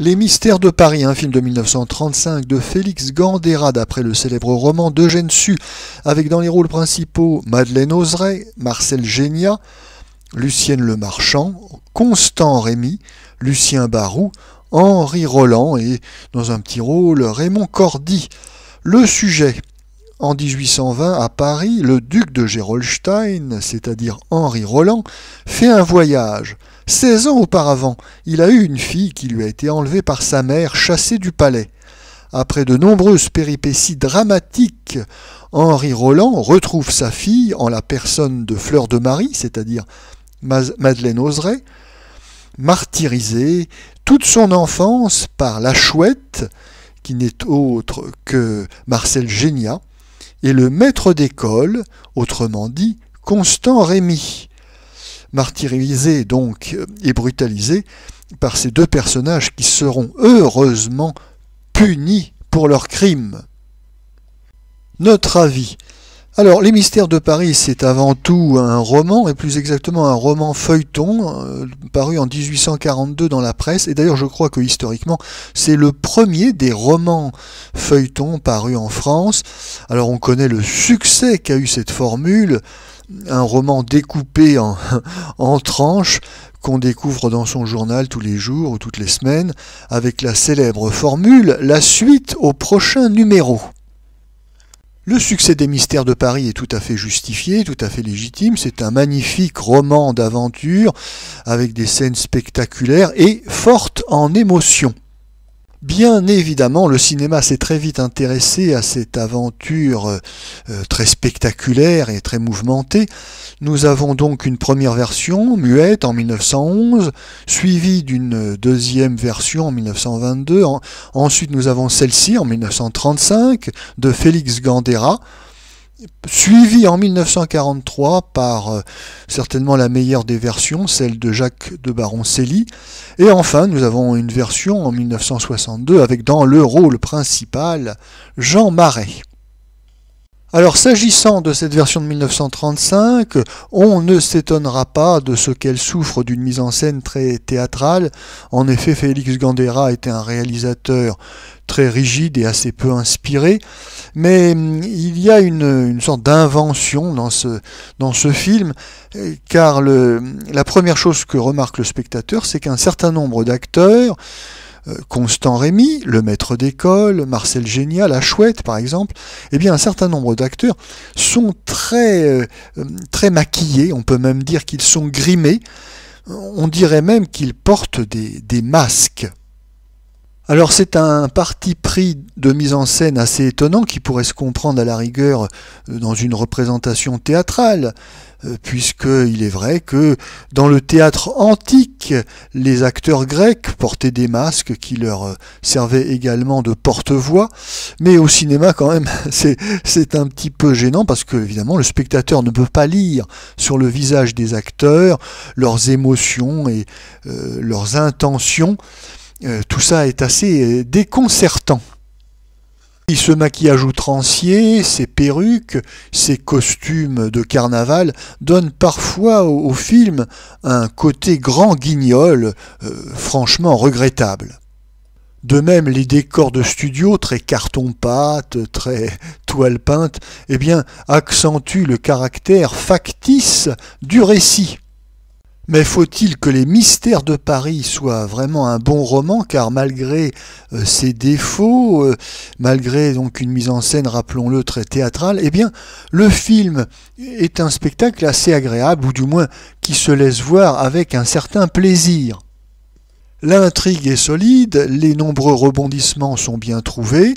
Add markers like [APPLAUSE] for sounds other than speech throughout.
Les Mystères de Paris, un film de 1935 de Félix Gandera d'après le célèbre roman d'Eugène Sue, avec dans les rôles principaux Madeleine Ozray, Marcel Génia, Lucienne Lemarchand, Constant Rémy, Lucien Barou, Henri Roland et, dans un petit rôle, Raymond Cordy. Le sujet en 1820, à Paris, le duc de Gerolstein, c'est-à-dire Henri Roland, fait un voyage. 16 ans auparavant, il a eu une fille qui lui a été enlevée par sa mère, chassée du palais. Après de nombreuses péripéties dramatiques, Henri Roland retrouve sa fille en la personne de Fleur de Marie, c'est-à-dire Madeleine Oseret, martyrisée toute son enfance par la chouette, qui n'est autre que Marcel Génia et le maître d'école, autrement dit Constant Rémy. Martyrisé donc et brutalisé par ces deux personnages qui seront heureusement punis pour leurs crimes. Notre avis alors, Les Mystères de Paris, c'est avant tout un roman, et plus exactement un roman feuilleton, euh, paru en 1842 dans la presse. Et d'ailleurs, je crois que historiquement, c'est le premier des romans feuilletons parus en France. Alors, on connaît le succès qu'a eu cette formule, un roman découpé en, [LAUGHS] en tranches, qu'on découvre dans son journal tous les jours ou toutes les semaines, avec la célèbre formule La suite au prochain numéro. Le succès des mystères de Paris est tout à fait justifié, tout à fait légitime. C'est un magnifique roman d'aventure avec des scènes spectaculaires et fortes en émotion. Bien évidemment, le cinéma s'est très vite intéressé à cette aventure euh, euh, très spectaculaire et très mouvementée. Nous avons donc une première version, muette, en 1911, suivie d'une deuxième version en 1922. ensuite, nous avons celle-ci en 1935 de Félix Gandera, suivi en 1943 par euh, certainement la meilleure des versions, celle de Jacques de Baroncelli. Et enfin, nous avons une version en 1962 avec dans le rôle principal Jean Marais. Alors s'agissant de cette version de 1935, on ne s'étonnera pas de ce qu'elle souffre d'une mise en scène très théâtrale. En effet, Félix Gandera était un réalisateur rigide et assez peu inspiré, mais hum, il y a une, sorte d'invention dans ce, dans ce film, euh, car le, la première chose que remarque le spectateur, c'est qu'un certain nombre d'acteurs, euh, Constant Rémy, le maître d'école, Marcel génial la chouette par exemple, eh bien un certain nombre d'acteurs sont très, euh, hum, très maquillés, on peut même dire qu'ils sont grimés, on dirait même qu'ils portent des, des masques. Alors c'est un parti pris de mise en scène assez étonnant qui pourrait se comprendre à la rigueur euh, dans une représentation théâtrale, euh, puisqu'il est vrai que dans le théâtre antique, les acteurs grecs portaient des masques qui leur euh, servaient également de porte-voix, mais au cinéma quand même [LAUGHS] c'est un petit peu gênant parce que évidemment le spectateur ne peut pas lire sur le visage des acteurs leurs émotions et leurs intentions. Euh, tout ça est assez euh, déconcertant. Et ce maquillage outrancier, ces perruques, ces costumes de carnaval donnent parfois au, film un côté grand guignol euh, franchement regrettable. De même, les décors de studio, très carton-pâte, très toile peinte, eh bien, accentuent le caractère factice du récit. Mais faut-il que Les Mystères de Paris soient vraiment un bon roman car malgré euh, ses défauts, euh, malgré donc une mise en scène, rappelons-le, très théâtrale, eh bien le film est un spectacle assez agréable ou du moins qui se laisse voir avec un certain plaisir. L'intrigue est solide, les nombreux rebondissements sont bien trouvés,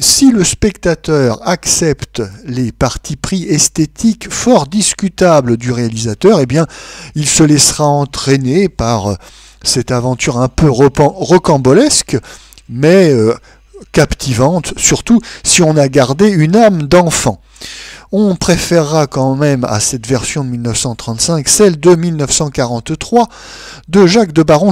si le spectateur accepte les partis pris esthétiques fort discutables du réalisateur, eh bien, il se laissera entraîner par euh, cette aventure un peu rocambolesque, mais euh, captivante, surtout si on a gardé une âme d'enfant. On préférera quand même à cette version de 1935 celle de 1943 de Jacques de baron